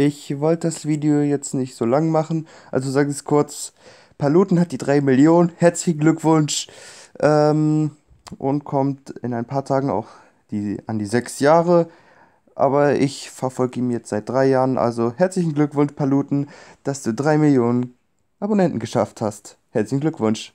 Ich wollte das Video jetzt nicht so lang machen, also sage ich es kurz. Paluten hat die 3 Millionen, herzlichen Glückwunsch. Ähm, und kommt in ein paar Tagen auch die, an die 6 Jahre. Aber ich verfolge ihn jetzt seit 3 Jahren, also herzlichen Glückwunsch, Paluten, dass du 3 Millionen Abonnenten geschafft hast. Herzlichen Glückwunsch.